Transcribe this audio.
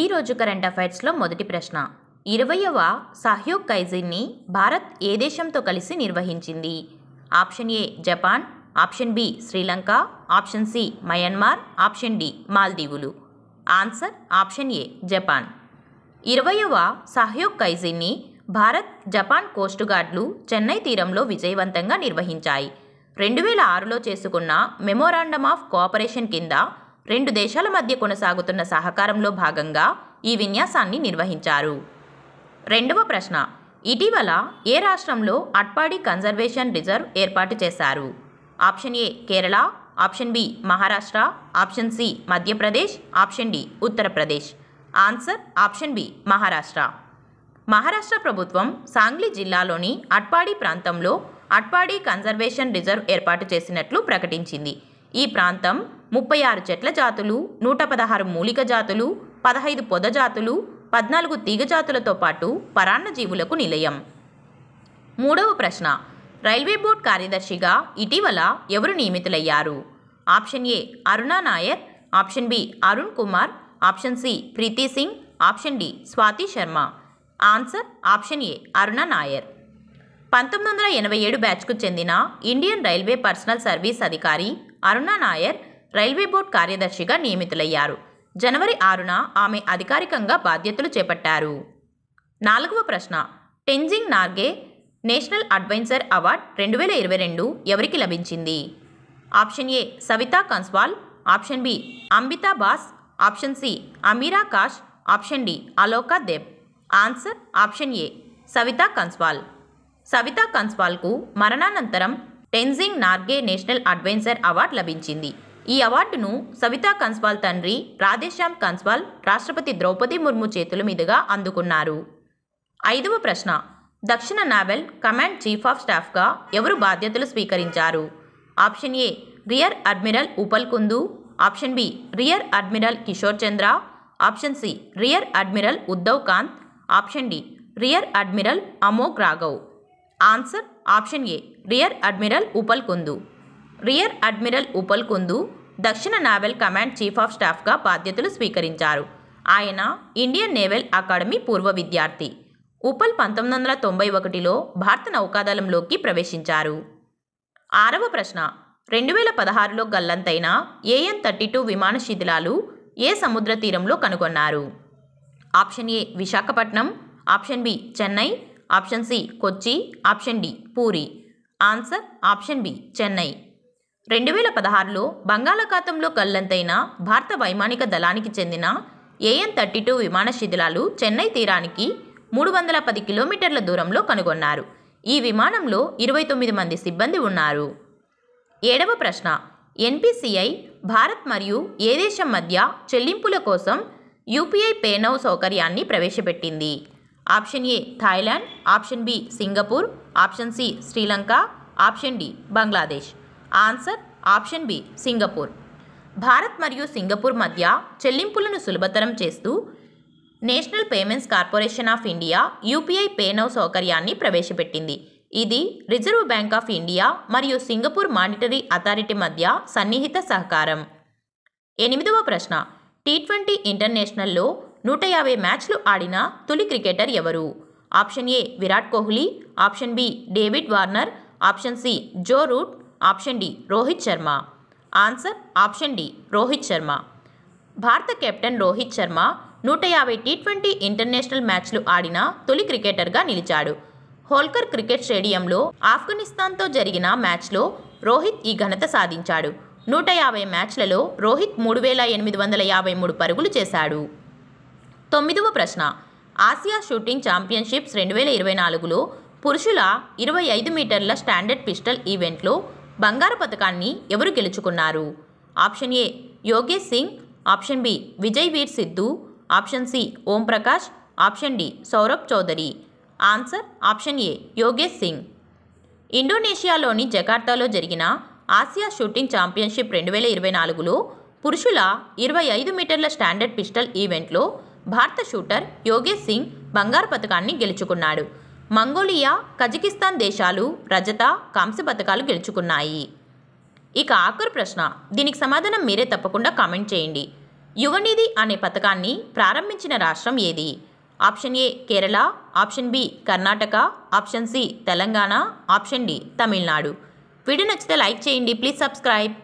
ఈరోజు కరెంట్ అఫైర్స్లో మొదటి ప్రశ్న ఇరవయవ సహయోగ్ కైజిన్ని భారత్ ఏ దేశంతో కలిసి నిర్వహించింది option A Japan option B Sri Lanka option C Myanmar option D మాల్దీవులు ఆన్సర్ ఆప్షన్ ఏ జపాన్ ఇరవయవ సహయోగ్ కైజిన్ని భారత్ జపాన్ కోస్ట్ గార్డ్లు చెన్నై తీరంలో విజయవంతంగా నిర్వహించాయి రెండు వేల ఆరులో చేసుకున్న మెమోరాండమ్ ఆఫ్ కోఆపరేషన్ కింద రెండు దేశాల మధ్య కొనసాగుతున్న సహకారంలో భాగంగా ఈ విన్యాసాన్ని నిర్వహించారు రెండవ ప్రశ్న ఇటీవల ఏ రాష్ట్రంలో అట్పాడి కన్జర్వేషన్ రిజర్వ్ ఏర్పాటు చేశారు option A Kerala option B Maharashtra option C Madhya Pradesh option D Uttar Pradesh answer option B Maharashtra Maharashtra ప్రభుత్వం సాంగ్లీ జిల్లాలోని అట్పాడి ప్రాంతంలో అట్పాడి కన్జర్వేషన్ రిజర్వ్ ఏర్పాటు చేసినట్లు ప్రకటించింది ఈ ప్రాంతం ముప్పై ఆరు చెట్ల జాతులు నూట పదహారు మూలిక జాతులు పదహైదు పొద జాతులు పద్నాలుగు తీగ జాతులతో పాటు పరాన్నజీవులకు నిలయం మూడవ ప్రశ్న రైల్వే బోర్డ్ కార్యదర్శిగా ఇటీవల ఎవరు నియమితులయ్యారు option A Aruna Nair option B Arun Kumar option C Preeti Singh option D Swati Sharma answer option A Aruna Nair పంతొమ్మిది వందల ఎనభై ఏడు బ్యాచ్కు చెందిన ఇండియన్ రైల్వే పర్సనల్ సర్వీస్ అధికారి అరుణా నాయర్ రైల్వే బోర్డు కార్యదర్శిగా నియమితులయ్యారు జనవరి ఆరున ఆమె అధికారికంగా బాధ్యతలు చేపట్టారు నాలుగవ ప్రశ్న Tenzing Norgay national adventure award రెండు వేల ఇరవై రెండు ఎవరికి లభించింది option A Savita Kanswal option B Ambita Bos option C Amira Kash option D Aloka Deb answer option A Savita Kanswal Savita కన్స్వాల్కు మరణానంతరం Tenzing Norgay national adventure award లభించింది ఈ అవార్డును సవితా కన్స్వాల్ తండ్రి రాధేశ్యామ్ కన్స్వాల్ రాష్ట్రపతి ద్రౌపది ముర్ము చేతుల మీదుగా అందుకున్నారు ఐదవ ప్రశ్న దక్షిణ నావెల్ కమాండ్ చీఫ్ ఆఫ్ స్టాఫ్గా ఎవరు బాధ్యతలు స్వీకరించారు option A rear admiral Upal Kundu option B rear admiral Kishore Chandra option C rear admiral Uddhav Kant option D rear admiral Amok Raghav answer option A rear admiral Upal Kundu rear admiral Upal Kundu దక్షిణ నావెల్ కమాండ్ చీఫ్ ఆఫ్ స్టాఫ్గా బాధ్యతలు స్వీకరించారు ఆయన Indian naval academy పూర్వ విద్యార్థి ఉపల్ పంతొమ్మిది వందల తొంభై ఒకటిలో భారత నౌకాదళంలోకి ప్రవేశించారు ఆరవ ప్రశ్న రెండు వేల పదహారులో గల్లంతైన ఏఎన్ థర్టీ టూ విమాన శిథిలాలు ఏ సముద్ర తీరంలో కనుగొన్నారు option A Visakhapatnam option B Chennai option C Kochi option D Puri answer option B Chennai రెండు వేల పదహారులో బంగాళాఖాతంలో కల్లంతైన భారత వైమానిక దళానికి చెందిన ఏఎన్ థర్టీ టూ విమాన శిథిలాలు చెన్నై తీరానికి మూడు వందల పది కిలోమీటర్ల దూరంలో కనుగొన్నారు ఈ విమానంలో ఇరవై తొమ్మిది మంది సిబ్బంది ఉన్నారు ఏడవ ప్రశ్న ఎన్పిసిఐ భారత్ మరియు ఏ దేశం మధ్య చెల్లింపుల కోసం యూపీఐ పేనౌ సౌకర్యాన్ని ప్రవేశపెట్టింది option A Thailand option B Singapore option C Sri Lanka option D Bangladesh answer option B Singapore Bharat మరియు సింగపూర్ మధ్య చెల్లింపులను సులభతరం చేస్తూ national payments corporation of India UPI PayNow సౌకర్యాన్ని ప్రవేశపెట్టింది ఇది రిజర్వ్ బ్యాంక్ ఆఫ్ ఇండియా మరియు సింగపూర్ మానిటరీ అథారిటీ మధ్య సన్నిహిత సహకారం ఎనిమిదవ ప్రశ్న టీ ట్వంటీ ఇంటర్నేషనల్లో నూట యాభై మ్యాచ్లు ఆడిన తొలి క్రికెటర్ ఎవరు option A Virat Kohli option B David Warner option C Joe Root option D Rohit Sharma answer option D Rohit Sharma భారత కెప్టెన్ రోహిత్ శర్మ నూట యాభై టీ ట్వంటీ ఇంటర్నేషనల్ మ్యాచ్లు ఆడిన తొలి క్రికెటర్గా నిలిచాడు హోల్కర్ క్రికెట్ స్టేడియంలో ఆఫ్ఘనిస్తాన్తో జరిగిన మ్యాచ్లో రోహిత్ ఈ ఘనత సాధించాడు నూట యాభై మ్యాచ్లలో రోహిత్ మూడు వేల ఎనిమిది వందల యాభై మూడు పరుగులు చేశాడు తొమ్మిదవ ప్రశ్న ఆసియా షూటింగ్ ఛాంపియన్షిప్స్ రెండు వేల ఇరవై నాలుగులో పురుషుల ఇరవై ఐదు మీటర్ల స్టాండర్డ్ పిస్టల్ ఈవెంట్లో బంగారు పథకాన్ని ఎవరు గెలుచుకున్నారు option A Yogesh Singh option B Vijay Veer Sidhu option C Om Prakash option D Saurabh Chaudhary answer option A Yogesh Singh ఇండోనేషియాలోని జకార్తాలో జరిగిన ఆసియా షూటింగ్ ఛాంపియన్షిప్ రెండు వేల ఇరవై నాలుగులో పురుషుల ఇరవై ఐదు మీటర్ల స్టాండర్డ్ పిస్టల్ ఈవెంట్లో భారత షూటర్ యోగేష్ సింగ్ బంగారు పథకాన్ని గెలుచుకున్నాడు మంగోలియా కజకిస్తాన్ దేశాలు రజత కాంస్య పథకాలు గెలుచుకున్నాయి ఇక ఆఖరు ప్రశ్న దీనికి సమాధానం మీరే తప్పకుండా కామెంట్ చేయండి యువనిధి అనే పథకాన్ని ప్రారంభించిన రాష్ట్రం ఏది option A Kerala option B Karnataka option C Telangana option D Tamil Nadu video నచ్చితే లైక్ చేయండి ప్లీజ్ సబ్స్క్రైబ్